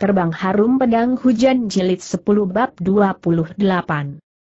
Terbang Harum Pedang Hujan Jilid 10 Bab 28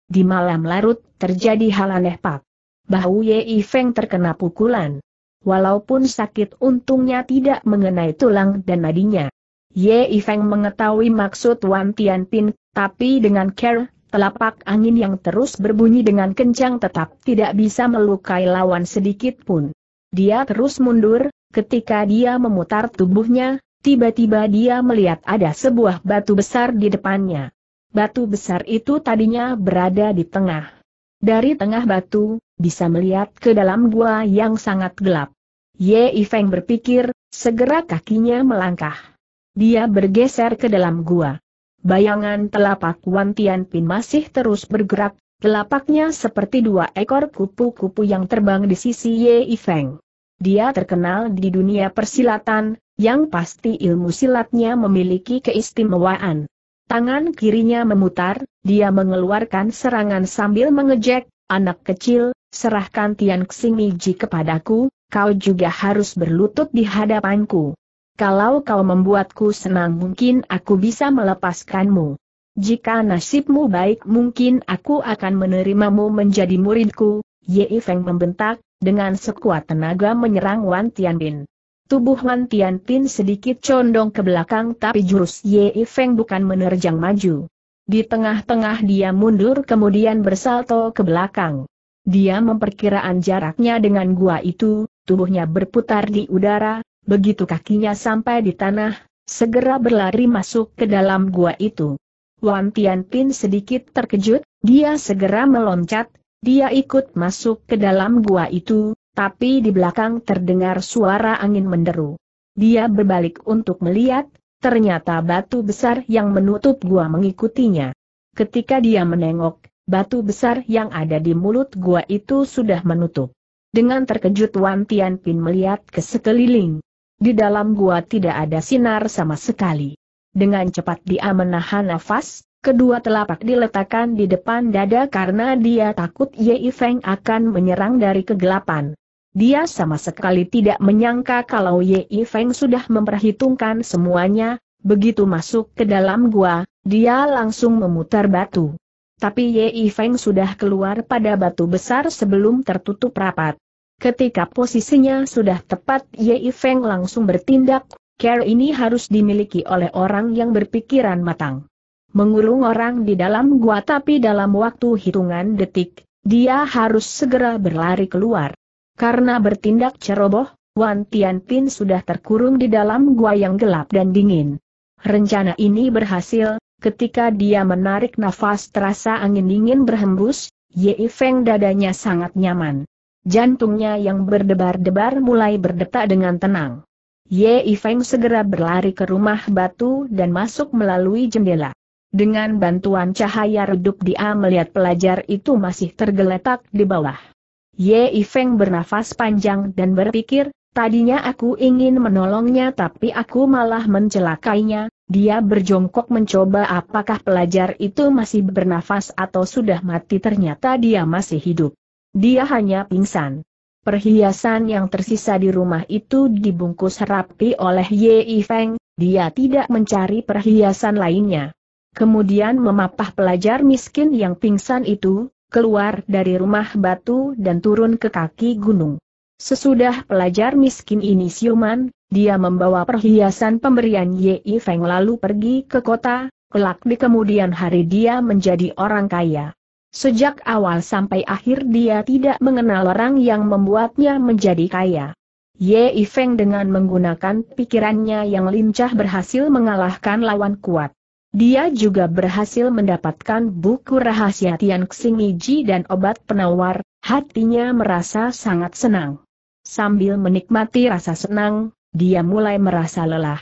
Di malam larut, terjadi hal aneh pak. Bahu Yei Feng terkena pukulan. Walaupun sakit untungnya tidak mengenai tulang dan nadinya. Yei Feng mengetahui maksud Wan Tianpin, tapi dengan care, telapak angin yang terus berbunyi dengan kencang tetap tidak bisa melukai lawan sedikit pun. Dia terus mundur, ketika dia memutar tubuhnya, Tiba-tiba dia melihat ada sebuah batu besar di depannya. Batu besar itu tadinya berada di tengah. Dari tengah batu, bisa melihat ke dalam gua yang sangat gelap. Ye Ifeng berpikir, segera kakinya melangkah. Dia bergeser ke dalam gua. Bayangan telapak Wan Pin masih terus bergerak, telapaknya seperti dua ekor kupu-kupu yang terbang di sisi Ye Ifeng. Dia terkenal di dunia persilatan, yang pasti ilmu silatnya memiliki keistimewaan. Tangan kirinya memutar, dia mengeluarkan serangan sambil mengejek, anak kecil, serahkan Tian Xingiji kepadaku, kau juga harus berlutut di hadapanku. Kalau kau membuatku senang mungkin aku bisa melepaskanmu. Jika nasibmu baik mungkin aku akan menerimamu menjadi muridku, Ye Feng membentak, dengan sekuat tenaga menyerang Wan Tianbin. Tubuh Wan Tianpin sedikit condong ke belakang tapi jurus Ye Feng bukan menerjang maju. Di tengah-tengah dia mundur kemudian bersalto ke belakang. Dia memperkiraan jaraknya dengan gua itu, tubuhnya berputar di udara, begitu kakinya sampai di tanah, segera berlari masuk ke dalam gua itu. Wan Tianpin sedikit terkejut, dia segera meloncat, dia ikut masuk ke dalam gua itu, tapi di belakang terdengar suara angin menderu. Dia berbalik untuk melihat, ternyata batu besar yang menutup gua mengikutinya. Ketika dia menengok, batu besar yang ada di mulut gua itu sudah menutup. Dengan terkejut Wan Pin melihat ke sekeliling. Di dalam gua tidak ada sinar sama sekali. Dengan cepat dia menahan nafas, kedua telapak diletakkan di depan dada karena dia takut Ye Feng akan menyerang dari kegelapan. Dia sama sekali tidak menyangka kalau Ye Feng sudah memperhitungkan semuanya, begitu masuk ke dalam gua, dia langsung memutar batu. Tapi Ye Feng sudah keluar pada batu besar sebelum tertutup rapat. Ketika posisinya sudah tepat Ye Feng langsung bertindak, care ini harus dimiliki oleh orang yang berpikiran matang mengurung orang di dalam gua tapi dalam waktu hitungan detik, dia harus segera berlari keluar. Karena bertindak ceroboh, Wan Tianpin sudah terkurung di dalam gua yang gelap dan dingin. Rencana ini berhasil, ketika dia menarik nafas terasa angin dingin berhembus, Ye Feng dadanya sangat nyaman. Jantungnya yang berdebar-debar mulai berdetak dengan tenang. Ye Feng segera berlari ke rumah batu dan masuk melalui jendela. Dengan bantuan cahaya redup dia melihat pelajar itu masih tergeletak di bawah. Ye Ifeng bernafas panjang dan berpikir, tadinya aku ingin menolongnya tapi aku malah mencelakainya, dia berjongkok mencoba apakah pelajar itu masih bernafas atau sudah mati ternyata dia masih hidup. Dia hanya pingsan. Perhiasan yang tersisa di rumah itu dibungkus rapi oleh Ye Ifeng, dia tidak mencari perhiasan lainnya. Kemudian memapah pelajar miskin yang pingsan itu, keluar dari rumah batu dan turun ke kaki gunung. Sesudah pelajar miskin ini siuman, dia membawa perhiasan pemberian Yi Feng lalu pergi ke kota, kelak di kemudian hari dia menjadi orang kaya. Sejak awal sampai akhir dia tidak mengenal orang yang membuatnya menjadi kaya. Ye Feng dengan menggunakan pikirannya yang lincah berhasil mengalahkan lawan kuat. Dia juga berhasil mendapatkan buku rahasia Tian Ji dan obat penawar, hatinya merasa sangat senang. Sambil menikmati rasa senang, dia mulai merasa lelah.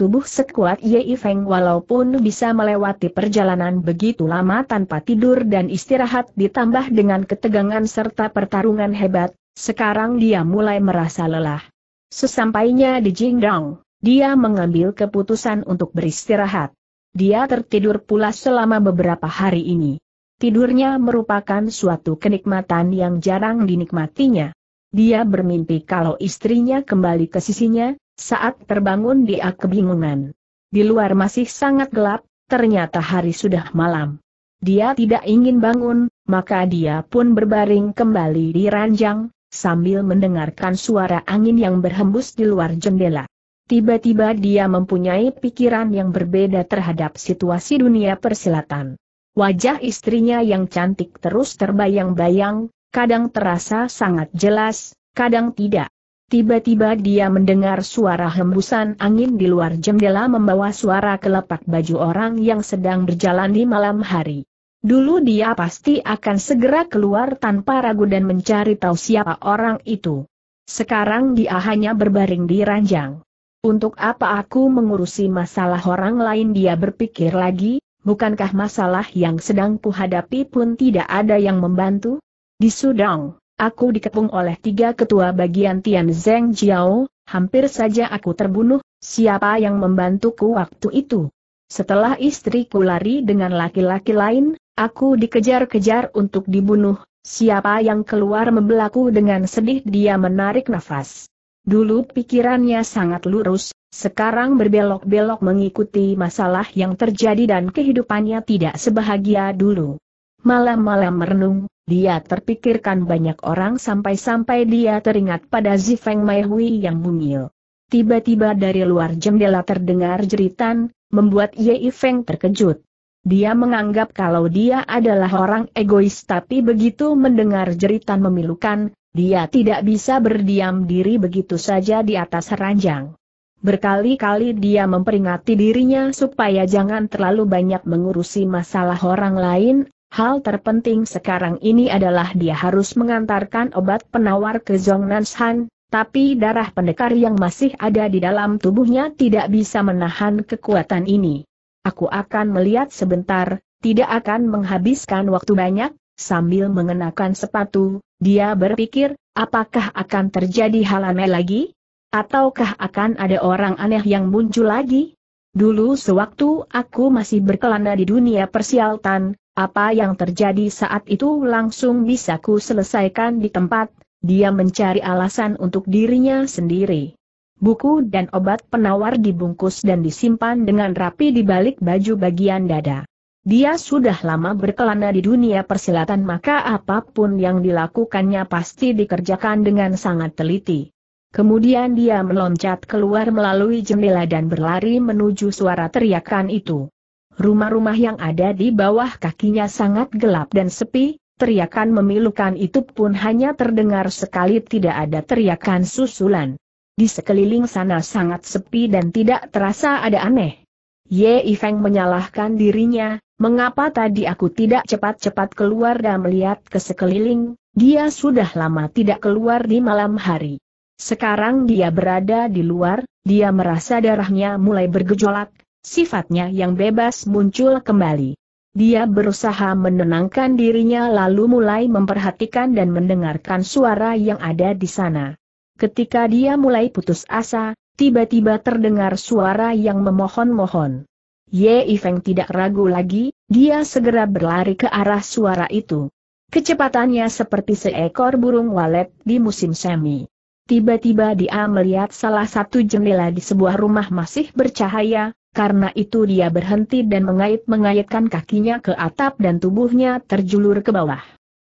Tubuh sekuat Yei Feng walaupun bisa melewati perjalanan begitu lama tanpa tidur dan istirahat ditambah dengan ketegangan serta pertarungan hebat, sekarang dia mulai merasa lelah. Sesampainya di Jingdong, dia mengambil keputusan untuk beristirahat. Dia tertidur pula selama beberapa hari ini. Tidurnya merupakan suatu kenikmatan yang jarang dinikmatinya. Dia bermimpi kalau istrinya kembali ke sisinya, saat terbangun dia kebingungan. Di luar masih sangat gelap, ternyata hari sudah malam. Dia tidak ingin bangun, maka dia pun berbaring kembali di ranjang, sambil mendengarkan suara angin yang berhembus di luar jendela. Tiba-tiba dia mempunyai pikiran yang berbeda terhadap situasi dunia persilatan. Wajah istrinya yang cantik terus terbayang-bayang, kadang terasa sangat jelas, kadang tidak. Tiba-tiba dia mendengar suara hembusan angin di luar jendela membawa suara kelepak baju orang yang sedang berjalan di malam hari. Dulu dia pasti akan segera keluar tanpa ragu dan mencari tahu siapa orang itu. Sekarang dia hanya berbaring di ranjang. Untuk apa aku mengurusi masalah orang lain dia berpikir lagi, bukankah masalah yang sedang kuhadapi pun tidak ada yang membantu? Di Sudong, aku dikepung oleh tiga ketua bagian Tian Zeng Jiao, hampir saja aku terbunuh, siapa yang membantuku waktu itu? Setelah istriku lari dengan laki-laki lain, aku dikejar-kejar untuk dibunuh, siapa yang keluar membelaku dengan sedih dia menarik nafas. Dulu pikirannya sangat lurus, sekarang berbelok-belok mengikuti masalah yang terjadi dan kehidupannya tidak sebahagia dulu. Malam-malam merenung, dia terpikirkan banyak orang sampai-sampai dia teringat pada Zifeng Maihui yang mungil. Tiba-tiba dari luar jendela terdengar jeritan, membuat Yei Feng terkejut. Dia menganggap kalau dia adalah orang egois tapi begitu mendengar jeritan memilukan, dia tidak bisa berdiam diri begitu saja di atas ranjang. Berkali-kali dia memperingati dirinya supaya jangan terlalu banyak mengurusi masalah orang lain, hal terpenting sekarang ini adalah dia harus mengantarkan obat penawar ke Zhong Nanshan. tapi darah pendekar yang masih ada di dalam tubuhnya tidak bisa menahan kekuatan ini. Aku akan melihat sebentar, tidak akan menghabiskan waktu banyak, sambil mengenakan sepatu, dia berpikir, apakah akan terjadi hal aneh lagi? Ataukah akan ada orang aneh yang muncul lagi? Dulu sewaktu aku masih berkelana di dunia persialtan, apa yang terjadi saat itu langsung bisa ku selesaikan di tempat, dia mencari alasan untuk dirinya sendiri. Buku dan obat penawar dibungkus dan disimpan dengan rapi di balik baju bagian dada. Dia sudah lama berkelana di dunia persilatan maka apapun yang dilakukannya pasti dikerjakan dengan sangat teliti. Kemudian dia meloncat keluar melalui jendela dan berlari menuju suara teriakan itu. Rumah-rumah yang ada di bawah kakinya sangat gelap dan sepi, teriakan memilukan itu pun hanya terdengar sekali tidak ada teriakan susulan. Di sekeliling sana sangat sepi dan tidak terasa ada aneh. Ye Ifeng menyalahkan dirinya, Mengapa tadi aku tidak cepat-cepat keluar dan melihat ke sekeliling, dia sudah lama tidak keluar di malam hari. Sekarang dia berada di luar, dia merasa darahnya mulai bergejolak, sifatnya yang bebas muncul kembali. Dia berusaha menenangkan dirinya lalu mulai memperhatikan dan mendengarkan suara yang ada di sana. Ketika dia mulai putus asa, tiba-tiba terdengar suara yang memohon-mohon. Ye Ifeng tidak ragu lagi, dia segera berlari ke arah suara itu. Kecepatannya seperti seekor burung walet di musim semi. Tiba-tiba dia melihat salah satu jendela di sebuah rumah masih bercahaya, karena itu dia berhenti dan mengait-mengaitkan kakinya ke atap dan tubuhnya terjulur ke bawah.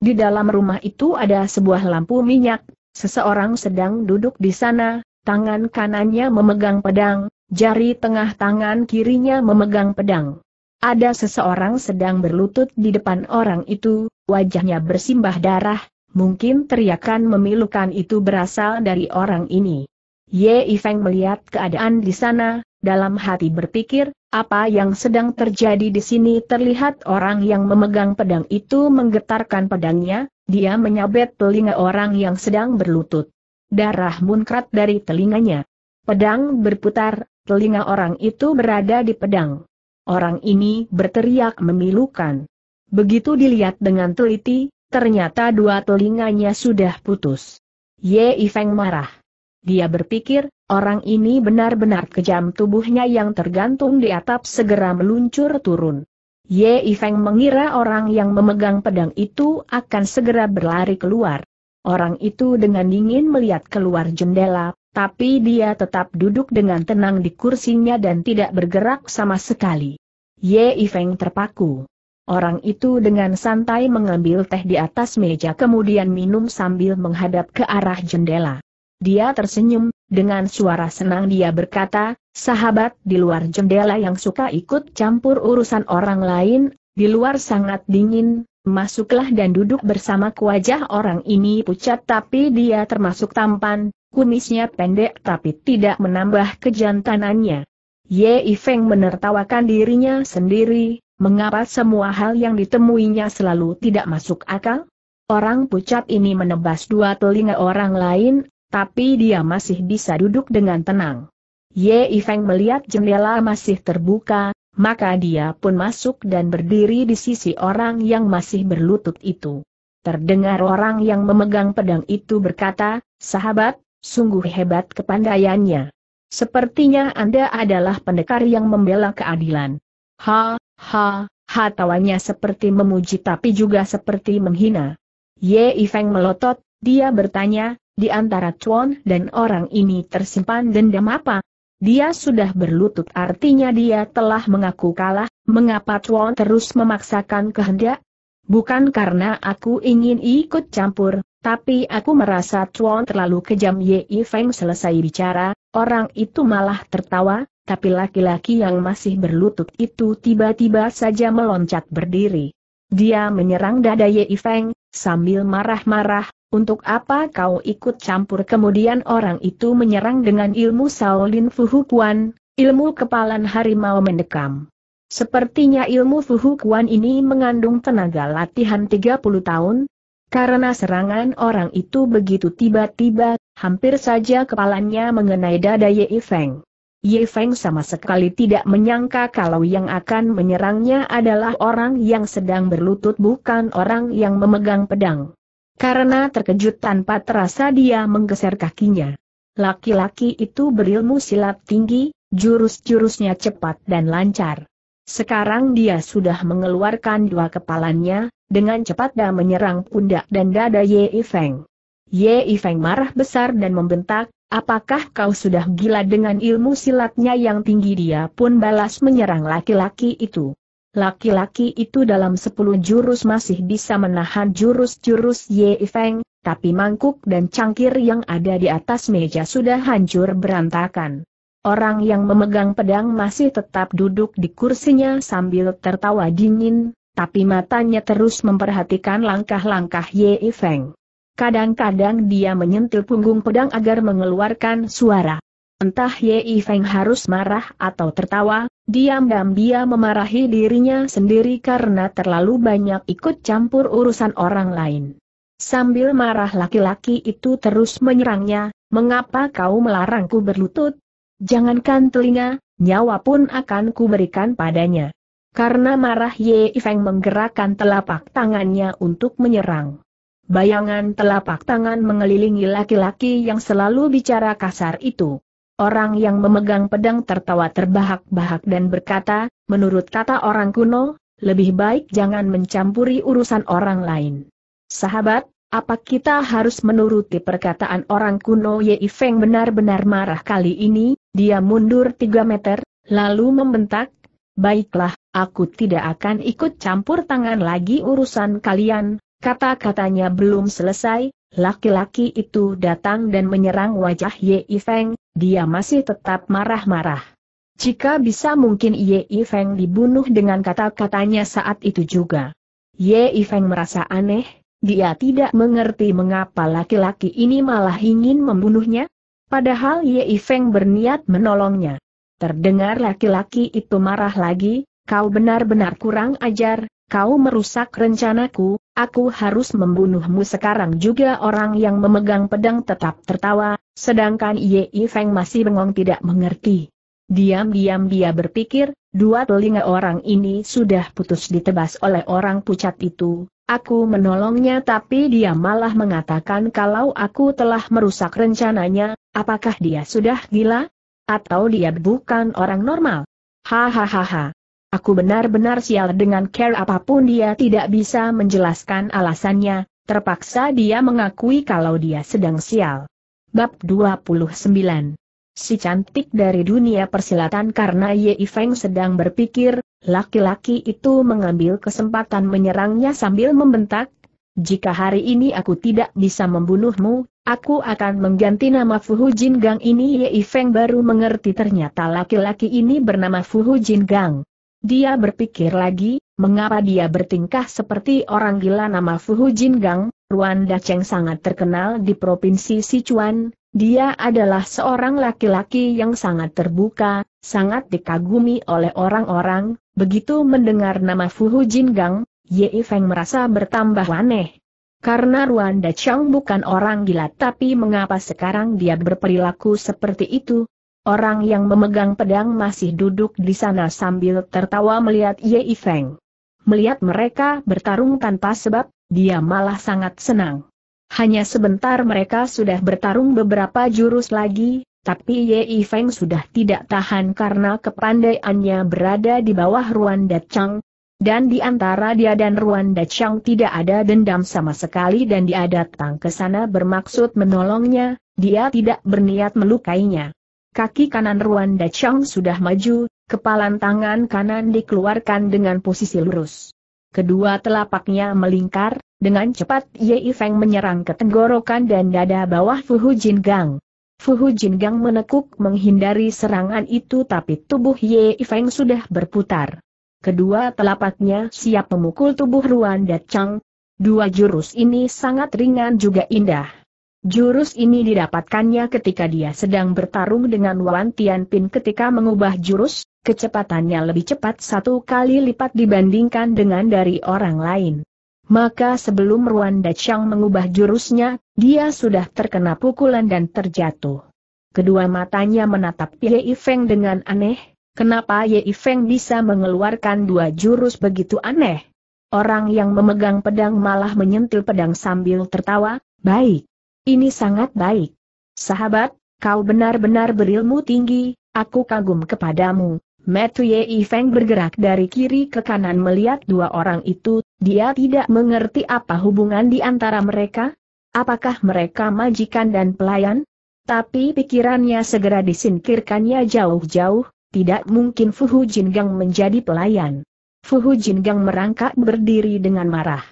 Di dalam rumah itu ada sebuah lampu minyak, seseorang sedang duduk di sana, tangan kanannya memegang pedang, Jari tengah tangan kirinya memegang pedang. Ada seseorang sedang berlutut di depan orang itu, wajahnya bersimbah darah, mungkin teriakan memilukan itu berasal dari orang ini. Ye Ifeng melihat keadaan di sana, dalam hati berpikir, apa yang sedang terjadi di sini terlihat orang yang memegang pedang itu menggetarkan pedangnya, dia menyabet telinga orang yang sedang berlutut. Darah munkrat dari telinganya. Pedang berputar, telinga orang itu berada di pedang. Orang ini berteriak memilukan. Begitu dilihat dengan teliti, ternyata dua telinganya sudah putus. Ye Ifeng marah. Dia berpikir, orang ini benar-benar kejam tubuhnya yang tergantung di atap segera meluncur turun. Ye Ifeng mengira orang yang memegang pedang itu akan segera berlari keluar. Orang itu dengan dingin melihat keluar jendela, tapi dia tetap duduk dengan tenang di kursinya dan tidak bergerak sama sekali. Ye Ifeng terpaku. Orang itu dengan santai mengambil teh di atas meja kemudian minum sambil menghadap ke arah jendela. Dia tersenyum, dengan suara senang dia berkata, sahabat di luar jendela yang suka ikut campur urusan orang lain, di luar sangat dingin, masuklah dan duduk bersama wajah orang ini pucat tapi dia termasuk tampan, Kumisnya pendek tapi tidak menambah kejantanannya. Ye Feng menertawakan dirinya sendiri, mengapa semua hal yang ditemuinya selalu tidak masuk akal? Orang pucat ini menebas dua telinga orang lain, tapi dia masih bisa duduk dengan tenang. Ye Feng melihat jendela masih terbuka, maka dia pun masuk dan berdiri di sisi orang yang masih berlutut itu. Terdengar orang yang memegang pedang itu berkata, sahabat, Sungguh hebat kepandaiannya. Sepertinya Anda adalah pendekar yang membela keadilan. Ha, ha, ha tawanya seperti memuji tapi juga seperti menghina. Ye Ifeng melotot, dia bertanya, di antara Chuan dan orang ini tersimpan dendam apa? Dia sudah berlutut artinya dia telah mengaku kalah, mengapa Chuan terus memaksakan kehendak? Bukan karena aku ingin ikut campur, tapi aku merasa Chuan terlalu kejam Ye Feng selesai bicara, orang itu malah tertawa, tapi laki-laki yang masih berlutut itu tiba-tiba saja meloncat berdiri. Dia menyerang dada Yi Feng, sambil marah-marah, untuk apa kau ikut campur kemudian orang itu menyerang dengan ilmu Shaolin Hukuan. ilmu kepalan harimau mendekam. Sepertinya ilmu Fu Hukuan ini mengandung tenaga latihan 30 tahun, karena serangan orang itu begitu tiba-tiba, hampir saja kepalanya mengenai dada Ye Feng. Ye Feng sama sekali tidak menyangka kalau yang akan menyerangnya adalah orang yang sedang berlutut bukan orang yang memegang pedang. Karena terkejut tanpa terasa dia menggeser kakinya. Laki-laki itu berilmu silat tinggi, jurus-jurusnya cepat dan lancar. Sekarang dia sudah mengeluarkan dua kepalanya, dengan cepat dia menyerang pundak dan dada Ye Feng. Ye Feng marah besar dan membentak, apakah kau sudah gila dengan ilmu silatnya yang tinggi dia pun balas menyerang laki-laki itu. Laki-laki itu dalam sepuluh jurus masih bisa menahan jurus-jurus Ye Feng, tapi mangkuk dan cangkir yang ada di atas meja sudah hancur berantakan. Orang yang memegang pedang masih tetap duduk di kursinya sambil tertawa dingin, tapi matanya terus memperhatikan langkah-langkah Ye Feng. Kadang-kadang dia menyentil punggung pedang agar mengeluarkan suara. Entah Ye Feng harus marah atau tertawa, diam-diam dia memarahi dirinya sendiri karena terlalu banyak ikut campur urusan orang lain. Sambil marah laki-laki itu terus menyerangnya, mengapa kau melarangku berlutut? Jangankan telinga, nyawa pun akan kuberikan padanya. Karena marah Ye Feng menggerakkan telapak tangannya untuk menyerang. Bayangan telapak tangan mengelilingi laki-laki yang selalu bicara kasar itu. Orang yang memegang pedang tertawa terbahak-bahak dan berkata, menurut kata orang kuno, lebih baik jangan mencampuri urusan orang lain. Sahabat, apa kita harus menuruti perkataan orang kuno Ye Feng benar-benar marah kali ini, dia mundur 3 meter, lalu membentak, Baiklah, Aku tidak akan ikut campur tangan lagi urusan kalian, kata-katanya belum selesai, laki-laki itu datang dan menyerang wajah Ye Feng, dia masih tetap marah-marah. Jika bisa mungkin Ye Feng dibunuh dengan kata-katanya saat itu juga. Ye Feng merasa aneh, dia tidak mengerti mengapa laki-laki ini malah ingin membunuhnya, padahal Ye Feng berniat menolongnya. Terdengar laki-laki itu marah lagi, kau benar-benar kurang ajar, kau merusak rencanaku, aku harus membunuhmu sekarang juga orang yang memegang pedang tetap tertawa, sedangkan Ye Feng masih bengong tidak mengerti. Diam-diam dia berpikir, dua telinga orang ini sudah putus ditebas oleh orang pucat itu, aku menolongnya tapi dia malah mengatakan kalau aku telah merusak rencananya, apakah dia sudah gila? Atau dia bukan orang normal? Hahaha. Aku benar-benar sial dengan care apapun dia tidak bisa menjelaskan alasannya, terpaksa dia mengakui kalau dia sedang sial. Bab 29 Si cantik dari dunia persilatan karena Ye Feng sedang berpikir, laki-laki itu mengambil kesempatan menyerangnya sambil membentak, jika hari ini aku tidak bisa membunuhmu, aku akan mengganti nama Fuhu Jin Gang ini Ye Feng baru mengerti ternyata laki-laki ini bernama Fuhu Jin Gang. Dia berpikir lagi, mengapa dia bertingkah seperti orang gila nama Fuhu Jin Gang, Ruanda Cheng sangat terkenal di Provinsi Sichuan, dia adalah seorang laki-laki yang sangat terbuka, sangat dikagumi oleh orang-orang, begitu mendengar nama Fuhu Jin Ye Feng merasa bertambah aneh. Karena Ruanda Cheng bukan orang gila tapi mengapa sekarang dia berperilaku seperti itu, Orang yang memegang pedang masih duduk di sana sambil tertawa melihat Yei Feng. Melihat mereka bertarung tanpa sebab, dia malah sangat senang. Hanya sebentar mereka sudah bertarung beberapa jurus lagi, tapi Yei Feng sudah tidak tahan karena kepandaiannya berada di bawah Ruan Dachang. Dan di antara dia dan Ruan Dachang tidak ada dendam sama sekali dan dia datang ke sana bermaksud menolongnya, dia tidak berniat melukainya. Kaki kanan Ruan Dachang sudah maju, kepalan tangan kanan dikeluarkan dengan posisi lurus. Kedua telapaknya melingkar, dengan cepat Ye Feng menyerang ke tenggorokan dan dada bawah Fuhu Jin Gang. Fuhu Jin Gang menekuk menghindari serangan itu tapi tubuh Ye Feng sudah berputar. Kedua telapaknya siap memukul tubuh Ruan Dachang. Dua jurus ini sangat ringan juga indah. Jurus ini didapatkannya ketika dia sedang bertarung dengan Wan Tianpin ketika mengubah jurus, kecepatannya lebih cepat satu kali lipat dibandingkan dengan dari orang lain. Maka sebelum Ruan Dachang mengubah jurusnya, dia sudah terkena pukulan dan terjatuh. Kedua matanya menatap Ye Feng dengan aneh, kenapa Ye Feng bisa mengeluarkan dua jurus begitu aneh? Orang yang memegang pedang malah menyentil pedang sambil tertawa, baik. Ini sangat baik. Sahabat, kau benar-benar berilmu tinggi, aku kagum kepadamu. Matthew Feng bergerak dari kiri ke kanan melihat dua orang itu, dia tidak mengerti apa hubungan di antara mereka. Apakah mereka majikan dan pelayan? Tapi pikirannya segera disingkirkannya jauh-jauh, tidak mungkin Fuhu Jin Gang menjadi pelayan. Fuhu Jin Gang merangkak berdiri dengan marah.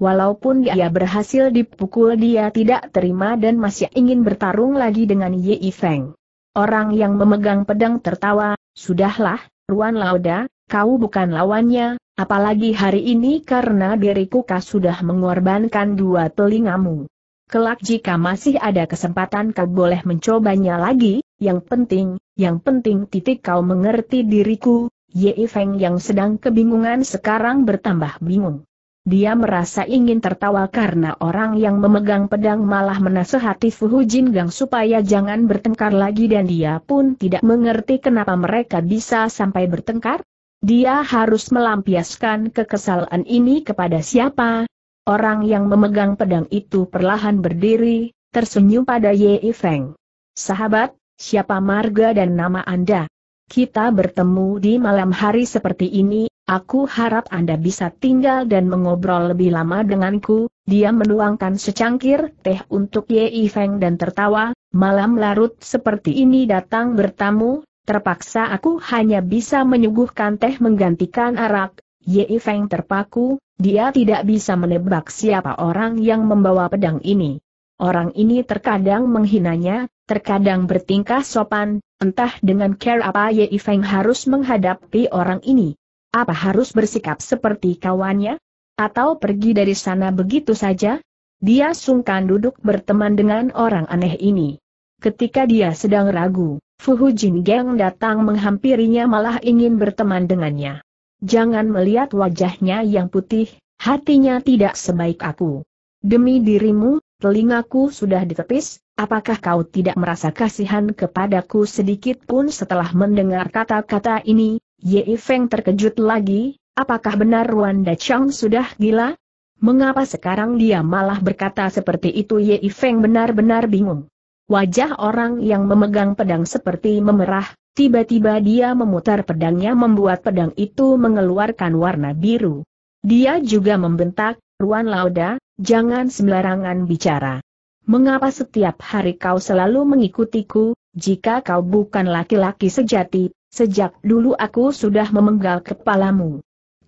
Walaupun dia berhasil dipukul dia tidak terima dan masih ingin bertarung lagi dengan Yi Feng. Orang yang memegang pedang tertawa, sudahlah, Ruan Lauda, kau bukan lawannya, apalagi hari ini karena diriku kau sudah mengorbankan dua telingamu. Kelak jika masih ada kesempatan kau boleh mencobanya lagi, yang penting, yang penting titik kau mengerti diriku, Yi Feng yang sedang kebingungan sekarang bertambah bingung. Dia merasa ingin tertawa karena orang yang memegang pedang malah menasehati Fuhu Jin Gang supaya jangan bertengkar lagi dan dia pun tidak mengerti kenapa mereka bisa sampai bertengkar. Dia harus melampiaskan kekesalan ini kepada siapa? Orang yang memegang pedang itu perlahan berdiri, tersenyum pada Ye Feng. Sahabat, siapa marga dan nama Anda? Kita bertemu di malam hari seperti ini, Aku harap Anda bisa tinggal dan mengobrol lebih lama denganku. Dia menuangkan secangkir teh untuk Yei Feng dan tertawa, malam larut seperti ini datang bertamu, terpaksa aku hanya bisa menyuguhkan teh menggantikan arak. Yei Feng terpaku, dia tidak bisa menebak siapa orang yang membawa pedang ini. Orang ini terkadang menghinanya, terkadang bertingkah sopan, entah dengan care apa Ye Feng harus menghadapi orang ini. Apa harus bersikap seperti kawannya? Atau pergi dari sana begitu saja? Dia sungkan duduk berteman dengan orang aneh ini. Ketika dia sedang ragu, Fuhu Jin Geng datang menghampirinya malah ingin berteman dengannya. Jangan melihat wajahnya yang putih, hatinya tidak sebaik aku. Demi dirimu, telingaku sudah ditepis, apakah kau tidak merasa kasihan kepadaku sedikit pun setelah mendengar kata-kata ini, Ye Feng terkejut lagi, apakah benar Wanda Chang sudah gila? Mengapa sekarang dia malah berkata seperti itu Ye Feng benar-benar bingung. Wajah orang yang memegang pedang seperti memerah, tiba-tiba dia memutar pedangnya membuat pedang itu mengeluarkan warna biru. Dia juga membentak, Ruan Lauda, jangan sembarangan bicara. Mengapa setiap hari kau selalu mengikutiku, jika kau bukan laki-laki sejati, Sejak dulu aku sudah memenggal kepalamu.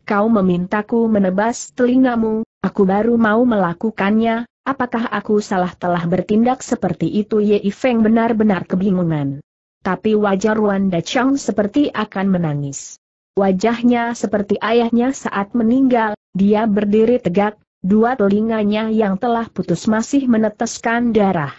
Kau memintaku menebas telingamu, aku baru mau melakukannya, apakah aku salah telah bertindak seperti itu Ye Feng benar-benar kebingungan. Tapi wajah Ruanda Chang seperti akan menangis. Wajahnya seperti ayahnya saat meninggal, dia berdiri tegak, dua telinganya yang telah putus masih meneteskan darah.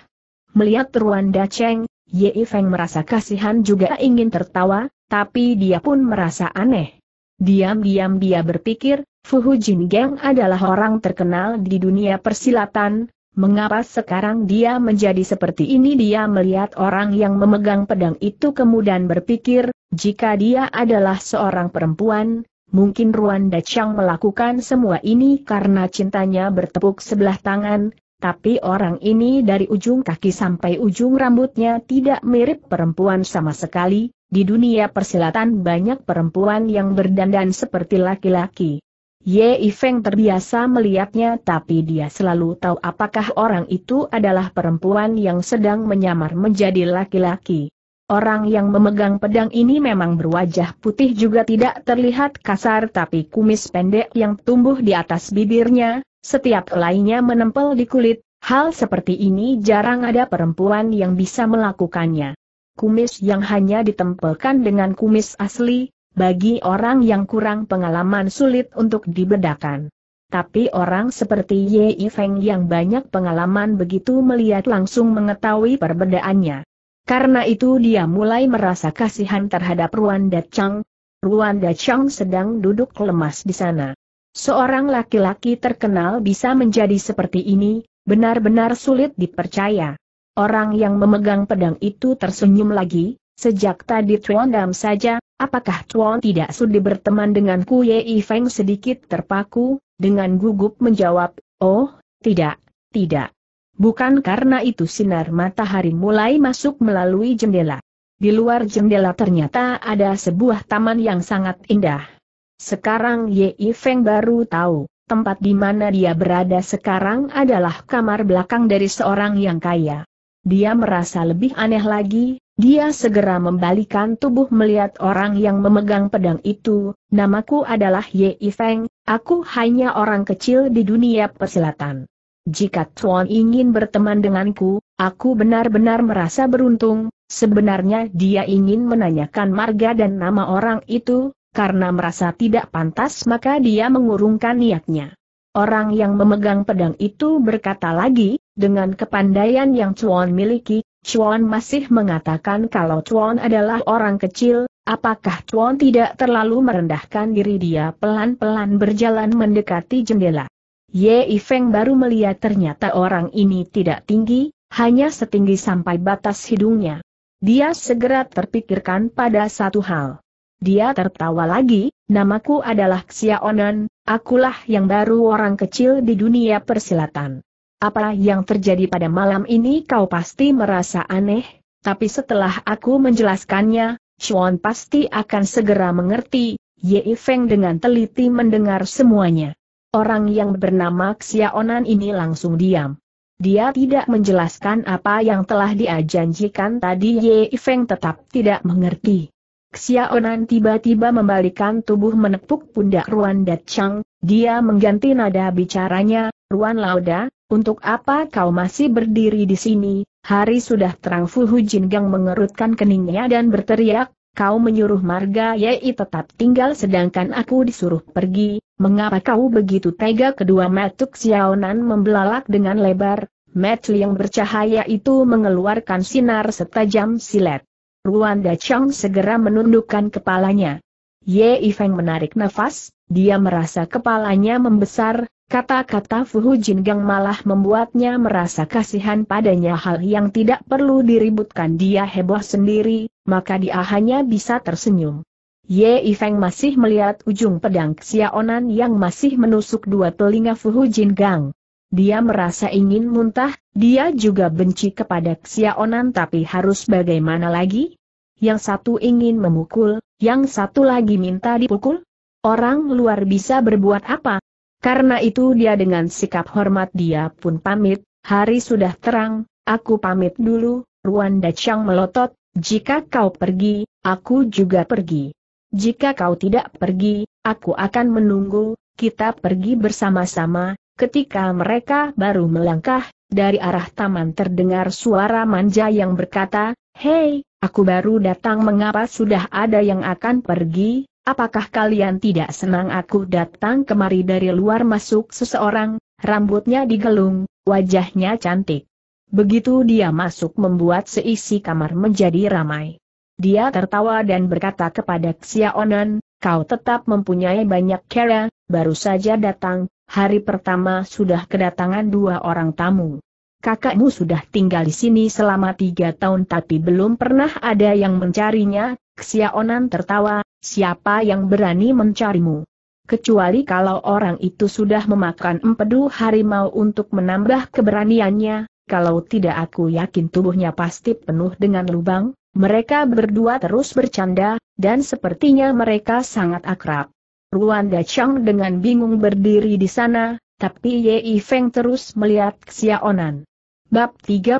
Melihat Ruanda Cheng, Ye Feng merasa kasihan juga ingin tertawa, tapi dia pun merasa aneh. Diam-diam dia berpikir, Fuhu Jin Geng adalah orang terkenal di dunia persilatan, Mengapa sekarang dia menjadi seperti ini dia melihat orang yang memegang pedang itu kemudian berpikir, jika dia adalah seorang perempuan, mungkin Ruan Dachang melakukan semua ini karena cintanya bertepuk sebelah tangan, tapi orang ini dari ujung kaki sampai ujung rambutnya tidak mirip perempuan sama sekali, di dunia persilatan banyak perempuan yang berdandan seperti laki-laki. Ye Ifeng terbiasa melihatnya tapi dia selalu tahu apakah orang itu adalah perempuan yang sedang menyamar menjadi laki-laki. Orang yang memegang pedang ini memang berwajah putih juga tidak terlihat kasar tapi kumis pendek yang tumbuh di atas bibirnya, setiap lainnya menempel di kulit, hal seperti ini jarang ada perempuan yang bisa melakukannya kumis yang hanya ditempelkan dengan kumis asli, bagi orang yang kurang pengalaman sulit untuk dibedakan. Tapi orang seperti Ye Feng yang banyak pengalaman begitu melihat langsung mengetahui perbedaannya. Karena itu dia mulai merasa kasihan terhadap Ruan Dachang. Ruan Dachang sedang duduk lemas di sana. Seorang laki-laki terkenal bisa menjadi seperti ini, benar-benar sulit dipercaya. Orang yang memegang pedang itu tersenyum lagi, sejak tadi Tuan Dam saja, apakah Tuan tidak sudi berteman denganku Ye Feng sedikit terpaku, dengan gugup menjawab, oh, tidak, tidak. Bukan karena itu sinar matahari mulai masuk melalui jendela. Di luar jendela ternyata ada sebuah taman yang sangat indah. Sekarang Ye Feng baru tahu, tempat di mana dia berada sekarang adalah kamar belakang dari seorang yang kaya. Dia merasa lebih aneh lagi, dia segera membalikan tubuh melihat orang yang memegang pedang itu, namaku adalah Ye Feng, aku hanya orang kecil di dunia persilatan. Jika Tuan ingin berteman denganku, aku benar-benar merasa beruntung, sebenarnya dia ingin menanyakan marga dan nama orang itu, karena merasa tidak pantas maka dia mengurungkan niatnya. Orang yang memegang pedang itu berkata lagi, dengan kepandaian yang Chuan miliki, Chuan masih mengatakan kalau Chuan adalah orang kecil, apakah Chuan tidak terlalu merendahkan diri dia pelan-pelan berjalan mendekati jendela. Ye Feng baru melihat ternyata orang ini tidak tinggi, hanya setinggi sampai batas hidungnya. Dia segera terpikirkan pada satu hal. Dia tertawa lagi, namaku adalah Xiaonan, akulah yang baru orang kecil di dunia persilatan. Apa yang terjadi pada malam ini kau pasti merasa aneh, tapi setelah aku menjelaskannya, Chuan pasti akan segera mengerti, Ye Feng dengan teliti mendengar semuanya. Orang yang bernama Xiaonan ini langsung diam. Dia tidak menjelaskan apa yang telah dia janjikan tadi Ye Feng tetap tidak mengerti. Xiaonan tiba-tiba membalikan tubuh menepuk pundak Ruan Datchang, dia mengganti nada bicaranya, Ruan Lauda, untuk apa kau masih berdiri di sini? Hari sudah terang Fu Hujin mengerutkan keningnya dan berteriak, kau menyuruh Marga Yei tetap tinggal sedangkan aku disuruh pergi, mengapa kau begitu tega kedua metuk Xiaonan membelalak dengan lebar, metu yang bercahaya itu mengeluarkan sinar setajam silet. Ruanda Chang segera menundukkan kepalanya. Yei Feng menarik nafas, dia merasa kepalanya membesar, Kata-kata Fuhu Gang malah membuatnya merasa kasihan padanya hal yang tidak perlu diributkan dia heboh sendiri, maka dia hanya bisa tersenyum. Ye Feng masih melihat ujung pedang Xiaonan yang masih menusuk dua telinga Fuhu Gang. Dia merasa ingin muntah, dia juga benci kepada Xiaonan tapi harus bagaimana lagi? Yang satu ingin memukul, yang satu lagi minta dipukul? Orang luar bisa berbuat apa? Karena itu dia dengan sikap hormat dia pun pamit, hari sudah terang, aku pamit dulu, Ruan Dachang melotot, jika kau pergi, aku juga pergi. Jika kau tidak pergi, aku akan menunggu, kita pergi bersama-sama, ketika mereka baru melangkah, dari arah taman terdengar suara manja yang berkata, Hei, aku baru datang mengapa sudah ada yang akan pergi, Apakah kalian tidak senang aku datang kemari dari luar masuk seseorang, rambutnya digelung, wajahnya cantik. Begitu dia masuk membuat seisi kamar menjadi ramai. Dia tertawa dan berkata kepada Xiaonan, kau tetap mempunyai banyak kera, baru saja datang, hari pertama sudah kedatangan dua orang tamu. Kakakmu sudah tinggal di sini selama tiga tahun tapi belum pernah ada yang mencarinya, Xiaonan tertawa, siapa yang berani mencarimu? Kecuali kalau orang itu sudah memakan empedu harimau untuk menambah keberaniannya, kalau tidak aku yakin tubuhnya pasti penuh dengan lubang, mereka berdua terus bercanda, dan sepertinya mereka sangat akrab. Ruan Chang dengan bingung berdiri di sana, tapi Yei Feng terus melihat Xiaonan. Bab 30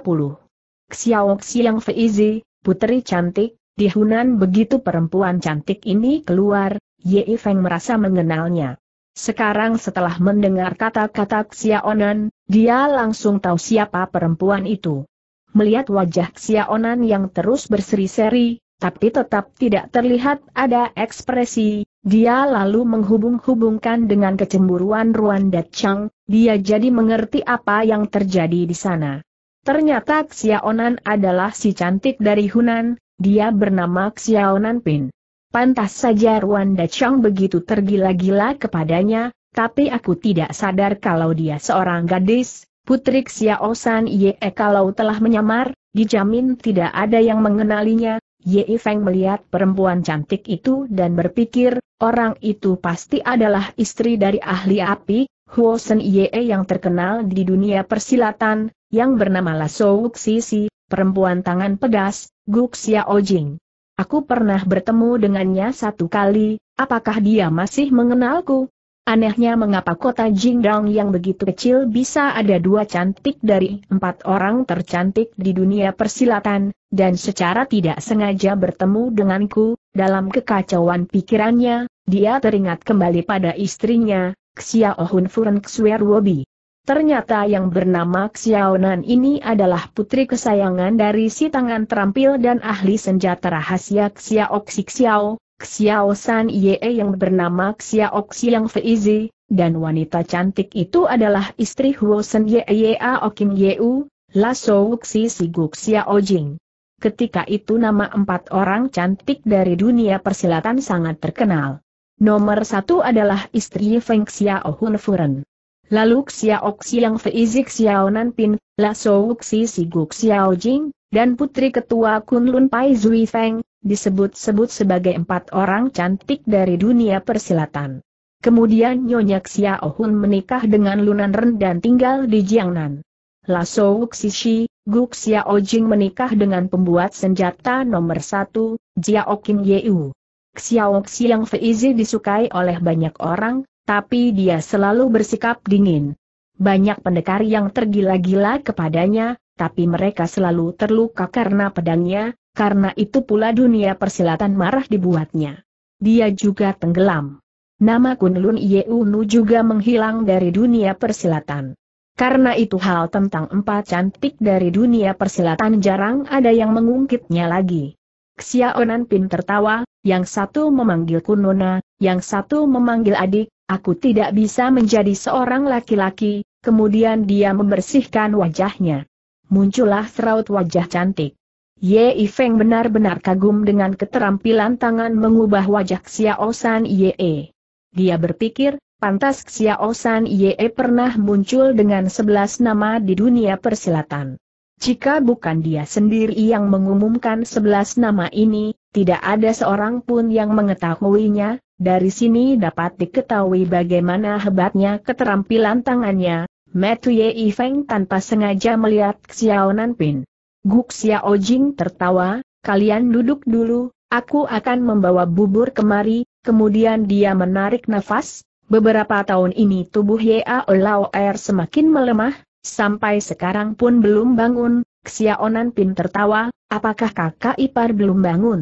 Xiao Xiang Feizi, putri cantik, di Hunan begitu perempuan cantik ini keluar, Ye Feng merasa mengenalnya. Sekarang setelah mendengar kata-kata Xiaonan, dia langsung tahu siapa perempuan itu. Melihat wajah Xiaonan yang terus berseri-seri, tapi tetap tidak terlihat ada ekspresi, dia lalu menghubung-hubungkan dengan kecemburuan Ruan Dachang, dia jadi mengerti apa yang terjadi di sana. Ternyata Xiaonan adalah si cantik dari Hunan, dia bernama Xiao Nanpin. Pantas saja Ruan Dachang begitu tergila-gila kepadanya, tapi aku tidak sadar kalau dia seorang gadis, putri Xiao San Ye eh, kalau telah menyamar, dijamin tidak ada yang mengenalinya, Ye Feng melihat perempuan cantik itu dan berpikir, orang itu pasti adalah istri dari ahli api, Huo Sen Ye yang terkenal di dunia persilatan, yang bernama La Souk Sisi, perempuan tangan pedas, Guk Xiao Jing. Aku pernah bertemu dengannya satu kali, apakah dia masih mengenalku? Anehnya mengapa kota Jingdong yang begitu kecil bisa ada dua cantik dari empat orang tercantik di dunia persilatan, dan secara tidak sengaja bertemu denganku, dalam kekacauan pikirannya, dia teringat kembali pada istrinya, Xiao Hun Furen Xuer Wobi. Ternyata yang bernama Xiaonan ini adalah putri kesayangan dari si tangan terampil dan ahli senjata rahasia Xiaoxi Xiao, Xiao San Ye yang bernama Xiaoxi Yang Feizi, dan wanita cantik itu adalah istri Huo Sen Ye Ye Aokim Yeu, Lasso Si Gu Xiao Jing. Ketika itu nama empat orang cantik dari dunia persilatan sangat terkenal. Nomor satu adalah istri Feng Xiao Hun Furen. Lalu Xiao yang Feizik Xiao Nanpin, La Sou Xi Siguk Xiao Jing, dan Putri Ketua Kunlun Pai Zui Feng, disebut-sebut sebagai empat orang cantik dari dunia persilatan. Kemudian Nyonya Xiao Hun menikah dengan Lunan Ren dan tinggal di Jiangnan. La Sou Xishi, Guk Xiao Jing menikah dengan pembuat senjata nomor satu, Jiao Qin Yeu. Xiao Xiang Feizi disukai oleh banyak orang, tapi dia selalu bersikap dingin. Banyak pendekar yang tergila-gila kepadanya, tapi mereka selalu terluka karena pedangnya, karena itu pula dunia persilatan marah dibuatnya. Dia juga tenggelam. Nama Kunlun Yeunu juga menghilang dari dunia persilatan. Karena itu hal tentang empat cantik dari dunia persilatan jarang ada yang mengungkitnya lagi. Xiaonan Pin tertawa, yang satu memanggil Kunona, yang satu memanggil adik, aku tidak bisa menjadi seorang laki-laki, kemudian dia membersihkan wajahnya. Muncullah seraut wajah cantik. Ye Feng benar-benar kagum dengan keterampilan tangan mengubah wajah Xiao San Ye. Dia berpikir, pantas Xiao San Ye pernah muncul dengan sebelas nama di dunia persilatan. Jika bukan dia sendiri yang mengumumkan sebelas nama ini, tidak ada seorang pun yang mengetahuinya, dari sini dapat diketahui bagaimana hebatnya keterampilan tangannya, Metu Ye Feng tanpa sengaja melihat Xiao Nanpin. Guk Xiao Jing tertawa, kalian duduk dulu, aku akan membawa bubur kemari, kemudian dia menarik nafas, beberapa tahun ini tubuh Yao Lao Air semakin melemah, sampai sekarang pun belum bangun, Xiao Nanpin tertawa, apakah kakak ipar belum bangun?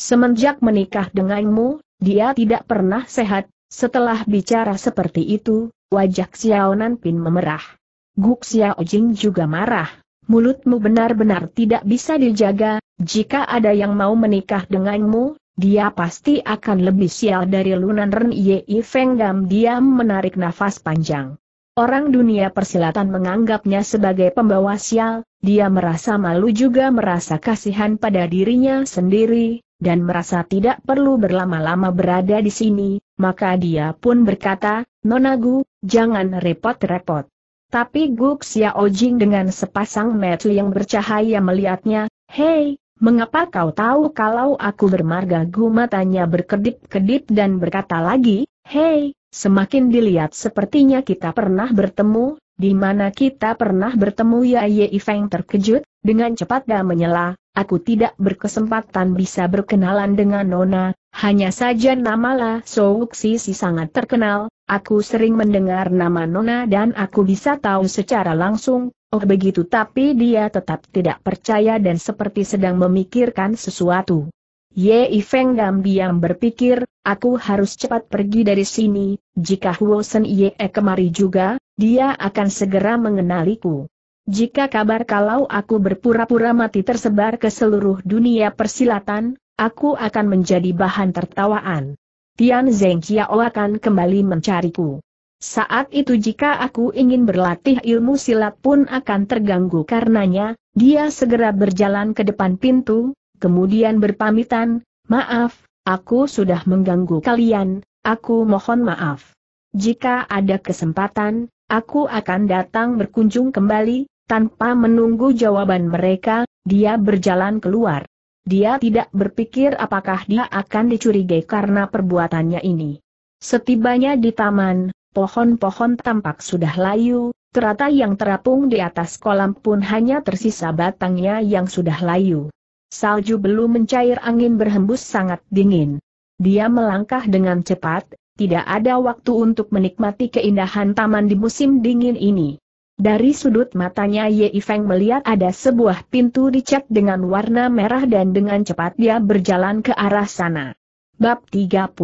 Semenjak menikah denganmu, dia tidak pernah sehat, setelah bicara seperti itu, wajah Xiao Nanpin memerah. Guk Xiao Jing juga marah, mulutmu benar-benar tidak bisa dijaga, jika ada yang mau menikah denganmu, dia pasti akan lebih sial dari Lunan Ren Yei Gam diam menarik nafas panjang. Orang dunia persilatan menganggapnya sebagai pembawa sial, dia merasa malu juga merasa kasihan pada dirinya sendiri, dan merasa tidak perlu berlama-lama berada di sini, maka dia pun berkata, Nonagu, jangan repot-repot. Tapi Guk Xiao Jing dengan sepasang mata yang bercahaya melihatnya, Hei, mengapa kau tahu kalau aku bermarga Gu matanya berkedip-kedip dan berkata lagi, Hei, semakin dilihat sepertinya kita pernah bertemu, di mana kita pernah bertemu ya Ye Feng terkejut, dengan cepat dan menyela, aku tidak berkesempatan bisa berkenalan dengan Nona, hanya saja nama La si sangat terkenal, aku sering mendengar nama Nona dan aku bisa tahu secara langsung, oh begitu tapi dia tetap tidak percaya dan seperti sedang memikirkan sesuatu. Ye Ifeng diam berpikir, aku harus cepat pergi dari sini, jika Huo Sen Ye kemari juga, dia akan segera mengenaliku. Jika kabar kalau aku berpura-pura mati tersebar ke seluruh dunia persilatan, aku akan menjadi bahan tertawaan. Tian Zhengqiao akan kembali mencariku. Saat itu jika aku ingin berlatih ilmu silat pun akan terganggu karenanya, dia segera berjalan ke depan pintu, kemudian berpamitan, maaf, aku sudah mengganggu kalian, aku mohon maaf. Jika ada kesempatan, aku akan datang berkunjung kembali, tanpa menunggu jawaban mereka, dia berjalan keluar. Dia tidak berpikir apakah dia akan dicurigai karena perbuatannya ini. Setibanya di taman, pohon-pohon tampak sudah layu, terata yang terapung di atas kolam pun hanya tersisa batangnya yang sudah layu. Salju belum mencair angin berhembus sangat dingin. Dia melangkah dengan cepat, tidak ada waktu untuk menikmati keindahan taman di musim dingin ini. Dari sudut matanya Ye Feng melihat ada sebuah pintu dicat dengan warna merah dan dengan cepat dia berjalan ke arah sana. Bab 31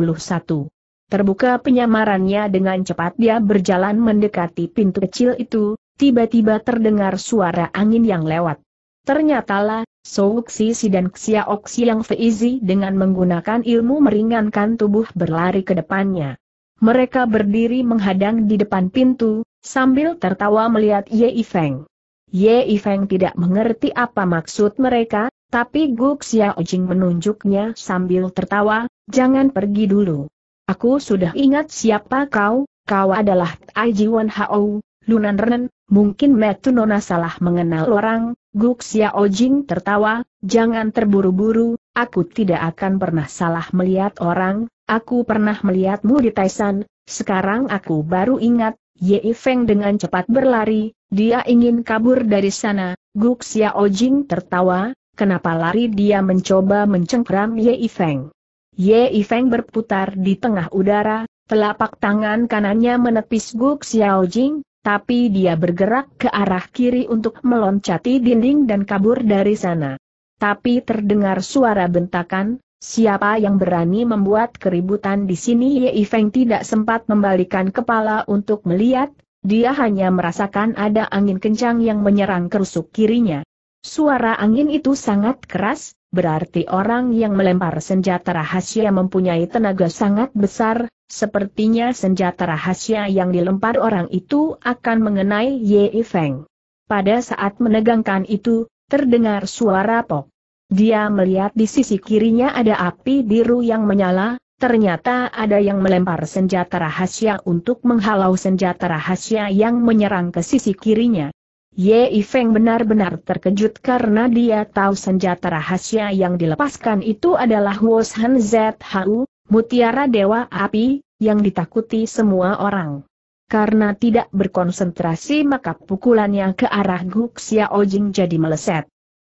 Terbuka penyamarannya dengan cepat dia berjalan mendekati pintu kecil itu, tiba-tiba terdengar suara angin yang lewat. Ternyatalah, Si dan Xiaoxi yang Feizi dengan menggunakan ilmu meringankan tubuh berlari ke depannya. Mereka berdiri menghadang di depan pintu, Sambil tertawa melihat Ye Ifeng. Ye Ifeng tidak mengerti apa maksud mereka, tapi Gu Xiao Jing menunjuknya sambil tertawa, jangan pergi dulu. Aku sudah ingat siapa kau, kau adalah Tai Jiwan Hao, Lunan Renen. mungkin Nona salah mengenal orang, Gu Xiao Jing tertawa, jangan terburu-buru, aku tidak akan pernah salah melihat orang, aku pernah melihatmu di Taisan, sekarang aku baru ingat, Ye Feng dengan cepat berlari, dia ingin kabur dari sana, Gu Xiao Jing tertawa, kenapa lari dia mencoba mencengkram Ye Feng. Ye Feng berputar di tengah udara, telapak tangan kanannya menepis Gu Xiao Jing, tapi dia bergerak ke arah kiri untuk meloncati dinding dan kabur dari sana. Tapi terdengar suara bentakan, Siapa yang berani membuat keributan di sini Ye Feng tidak sempat membalikan kepala untuk melihat, dia hanya merasakan ada angin kencang yang menyerang kerusuk kirinya. Suara angin itu sangat keras, berarti orang yang melempar senjata rahasia mempunyai tenaga sangat besar, sepertinya senjata rahasia yang dilempar orang itu akan mengenai Ye Feng. Pada saat menegangkan itu, terdengar suara pok. Dia melihat di sisi kirinya ada api biru yang menyala, ternyata ada yang melempar senjata rahasia untuk menghalau senjata rahasia yang menyerang ke sisi kirinya. Ye Feng benar-benar terkejut karena dia tahu senjata rahasia yang dilepaskan itu adalah Woshan ZHU, mutiara dewa api, yang ditakuti semua orang. Karena tidak berkonsentrasi maka pukulannya ke arah Gu Xiaojing jadi meleset.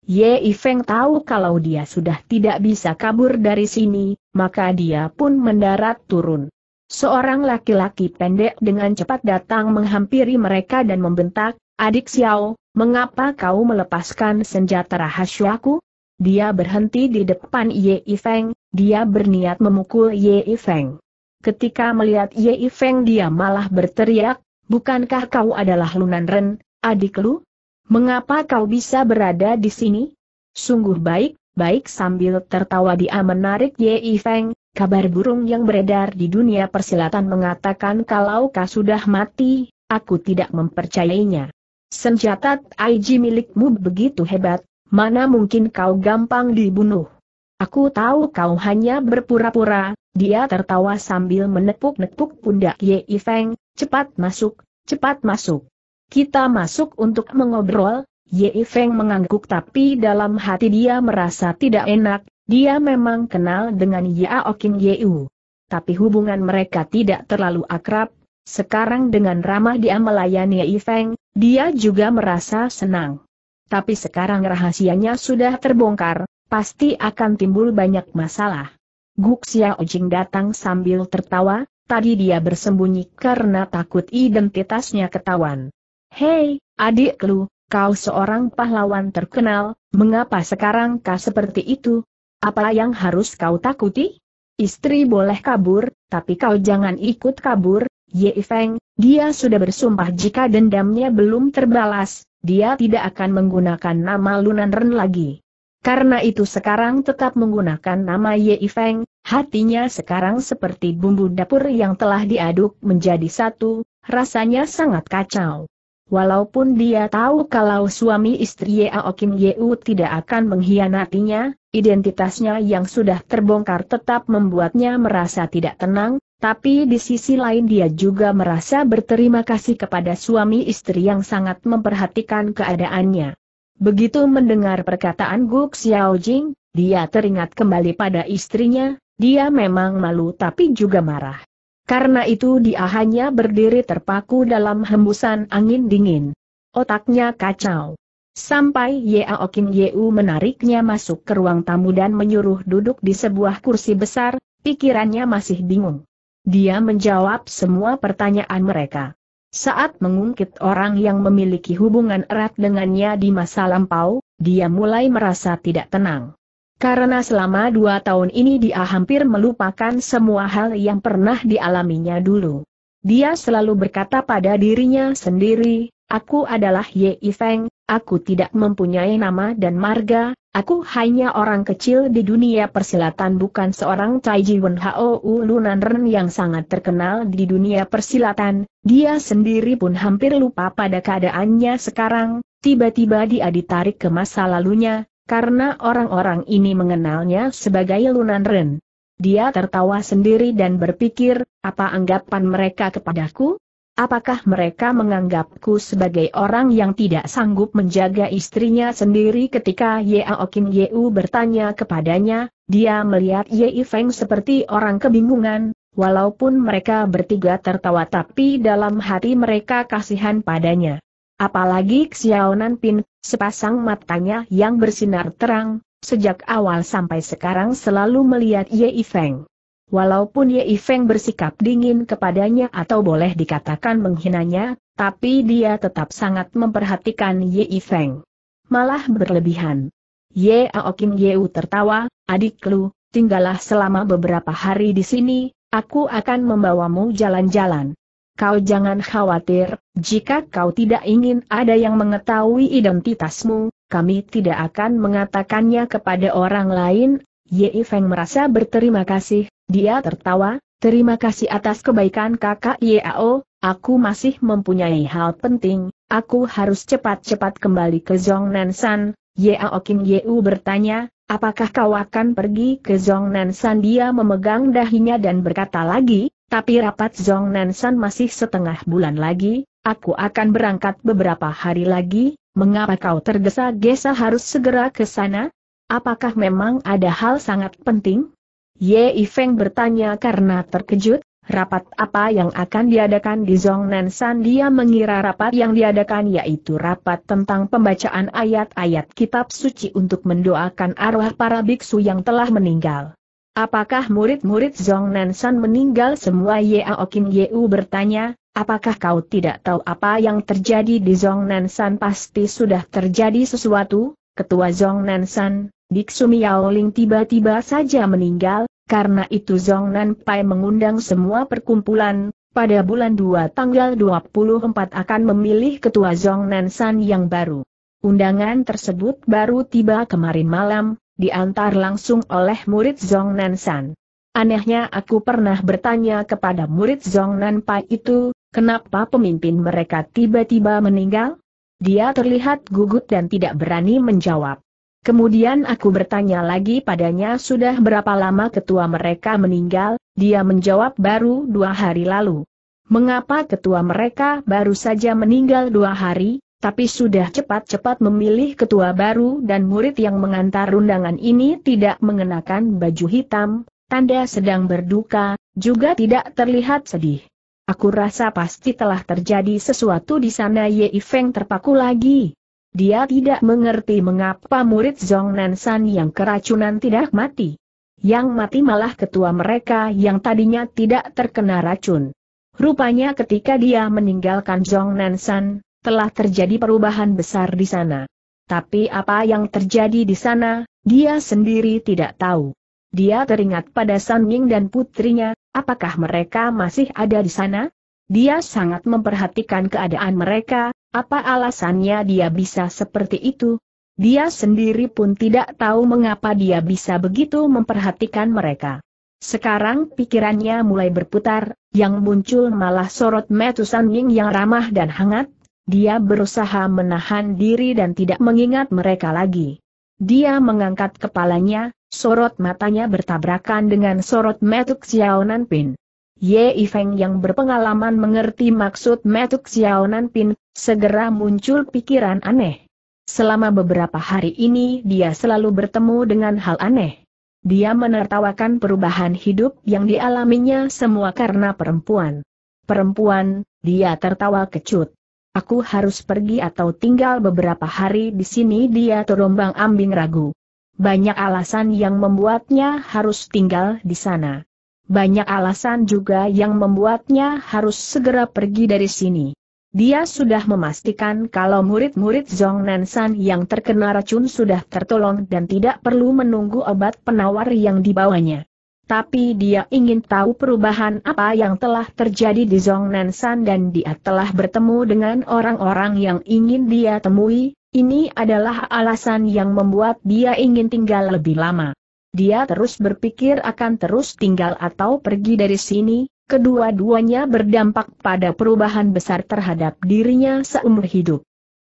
Ye Feng tahu kalau dia sudah tidak bisa kabur dari sini, maka dia pun mendarat turun. Seorang laki-laki pendek dengan cepat datang menghampiri mereka dan membentak, Adik Xiao, mengapa kau melepaskan senjata rahasiaku? Dia berhenti di depan Ye Feng, dia berniat memukul Ye Feng. Ketika melihat Ye Feng dia malah berteriak, bukankah kau adalah Lunan Ren, adik lu? Mengapa kau bisa berada di sini? Sungguh baik, baik sambil tertawa dia menarik Ye Feng, kabar burung yang beredar di dunia persilatan mengatakan kalau kau sudah mati, aku tidak mempercayainya. Senjata Aiji milikmu begitu hebat, mana mungkin kau gampang dibunuh. Aku tahu kau hanya berpura-pura, dia tertawa sambil menepuk-nepuk pundak Ye Feng, cepat masuk, cepat masuk. Kita masuk untuk mengobrol, Ye Feng mengangguk tapi dalam hati dia merasa tidak enak, dia memang kenal dengan Yao Ye U. Tapi hubungan mereka tidak terlalu akrab, sekarang dengan ramah dia melayani Ye Feng, dia juga merasa senang. Tapi sekarang rahasianya sudah terbongkar, pasti akan timbul banyak masalah. Guk Xiao Jing datang sambil tertawa, tadi dia bersembunyi karena takut identitasnya ketahuan. Hei, adik lu, kau seorang pahlawan terkenal, mengapa sekarang kau seperti itu? Apa yang harus kau takuti? Istri boleh kabur, tapi kau jangan ikut kabur, Ye Feng, dia sudah bersumpah jika dendamnya belum terbalas, dia tidak akan menggunakan nama Lunan Ren lagi. Karena itu sekarang tetap menggunakan nama Ye Feng, hatinya sekarang seperti bumbu dapur yang telah diaduk menjadi satu, rasanya sangat kacau. Walaupun dia tahu kalau suami istri Yao Kim Yeu tidak akan mengkhianatinya, identitasnya yang sudah terbongkar tetap membuatnya merasa tidak tenang, tapi di sisi lain dia juga merasa berterima kasih kepada suami istri yang sangat memperhatikan keadaannya. Begitu mendengar perkataan Gu Xiaojing, dia teringat kembali pada istrinya, dia memang malu tapi juga marah. Karena itu dia hanya berdiri terpaku dalam hembusan angin dingin. Otaknya kacau. Sampai Yao Kim Yeu menariknya masuk ke ruang tamu dan menyuruh duduk di sebuah kursi besar, pikirannya masih bingung. Dia menjawab semua pertanyaan mereka. Saat mengungkit orang yang memiliki hubungan erat dengannya di masa lampau, dia mulai merasa tidak tenang. Karena selama dua tahun ini dia hampir melupakan semua hal yang pernah dialaminya dulu. Dia selalu berkata pada dirinya sendiri, aku adalah Ye Feng, aku tidak mempunyai nama dan marga, aku hanya orang kecil di dunia persilatan bukan seorang Tai Hao U Lunan Ren yang sangat terkenal di dunia persilatan, dia sendiri pun hampir lupa pada keadaannya sekarang, tiba-tiba dia ditarik ke masa lalunya, karena orang-orang ini mengenalnya sebagai Lunan Ren. Dia tertawa sendiri dan berpikir, apa anggapan mereka kepadaku? Apakah mereka menganggapku sebagai orang yang tidak sanggup menjaga istrinya sendiri ketika Yao Kim Yeu bertanya kepadanya, dia melihat Yei Feng seperti orang kebingungan, walaupun mereka bertiga tertawa tapi dalam hati mereka kasihan padanya. Apalagi Xiao Nanpin, sepasang matanya yang bersinar terang, sejak awal sampai sekarang selalu melihat Ye Feng. Walaupun Ye Feng bersikap dingin kepadanya atau boleh dikatakan menghinanya, tapi dia tetap sangat memperhatikan Ye Feng. Malah berlebihan. Ye Aokim Yeu tertawa, adik lu, tinggallah selama beberapa hari di sini, aku akan membawamu jalan-jalan. Kau jangan khawatir, jika kau tidak ingin ada yang mengetahui identitasmu, kami tidak akan mengatakannya kepada orang lain. Ye Feng merasa berterima kasih, dia tertawa, terima kasih atas kebaikan kakak Ao. aku masih mempunyai hal penting, aku harus cepat-cepat kembali ke Zhong Nansan. Yao Ye Yeu bertanya, apakah kau akan pergi ke Zhong Nansan? dia memegang dahinya dan berkata lagi, tapi rapat Zong Nansan masih setengah bulan lagi, aku akan berangkat beberapa hari lagi, mengapa kau tergesa-gesa harus segera ke sana? Apakah memang ada hal sangat penting? Ye Ifeng bertanya karena terkejut, rapat apa yang akan diadakan di Zong Nansan dia mengira rapat yang diadakan yaitu rapat tentang pembacaan ayat-ayat kitab suci untuk mendoakan arwah para biksu yang telah meninggal. Apakah murid-murid Zong Nansan meninggal semua Yao Qin Yeu bertanya, apakah kau tidak tahu apa yang terjadi di Zong Nansan pasti sudah terjadi sesuatu? Ketua Zong Nansan, Biksu Miaoling tiba-tiba saja meninggal, karena itu Zong Nan Pai mengundang semua perkumpulan, pada bulan 2 tanggal 24 akan memilih ketua Zong Nansan yang baru. Undangan tersebut baru tiba kemarin malam, diantar langsung oleh murid Zong Nansan. Anehnya aku pernah bertanya kepada murid Zong Nanpa itu, kenapa pemimpin mereka tiba-tiba meninggal? Dia terlihat gugup dan tidak berani menjawab. Kemudian aku bertanya lagi padanya sudah berapa lama ketua mereka meninggal, dia menjawab baru dua hari lalu. Mengapa ketua mereka baru saja meninggal dua hari? tapi sudah cepat-cepat memilih ketua baru dan murid yang mengantar undangan ini tidak mengenakan baju hitam, tanda sedang berduka, juga tidak terlihat sedih. Aku rasa pasti telah terjadi sesuatu di sana Ye Feng terpaku lagi. Dia tidak mengerti mengapa murid Zhong Nansan yang keracunan tidak mati. Yang mati malah ketua mereka yang tadinya tidak terkena racun. Rupanya ketika dia meninggalkan Zhong Nansan, telah terjadi perubahan besar di sana. Tapi apa yang terjadi di sana, dia sendiri tidak tahu. Dia teringat pada San Ying dan putrinya, apakah mereka masih ada di sana? Dia sangat memperhatikan keadaan mereka, apa alasannya dia bisa seperti itu? Dia sendiri pun tidak tahu mengapa dia bisa begitu memperhatikan mereka. Sekarang pikirannya mulai berputar, yang muncul malah sorot metu San Ying yang ramah dan hangat, dia berusaha menahan diri dan tidak mengingat mereka lagi. Dia mengangkat kepalanya, sorot matanya bertabrakan dengan sorot Metuk Xiao Pin. Ye Ifeng yang berpengalaman mengerti maksud Metuk Xiao Pin, segera muncul pikiran aneh. Selama beberapa hari ini dia selalu bertemu dengan hal aneh. Dia menertawakan perubahan hidup yang dialaminya semua karena perempuan. Perempuan, dia tertawa kecut. Aku harus pergi atau tinggal beberapa hari di sini dia terombang ambing ragu. Banyak alasan yang membuatnya harus tinggal di sana. Banyak alasan juga yang membuatnya harus segera pergi dari sini. Dia sudah memastikan kalau murid-murid Zhong Nansan yang terkena racun sudah tertolong dan tidak perlu menunggu obat penawar yang dibawanya tapi dia ingin tahu perubahan apa yang telah terjadi di Nansan dan dia telah bertemu dengan orang-orang yang ingin dia temui, ini adalah alasan yang membuat dia ingin tinggal lebih lama. Dia terus berpikir akan terus tinggal atau pergi dari sini, kedua-duanya berdampak pada perubahan besar terhadap dirinya seumur hidup.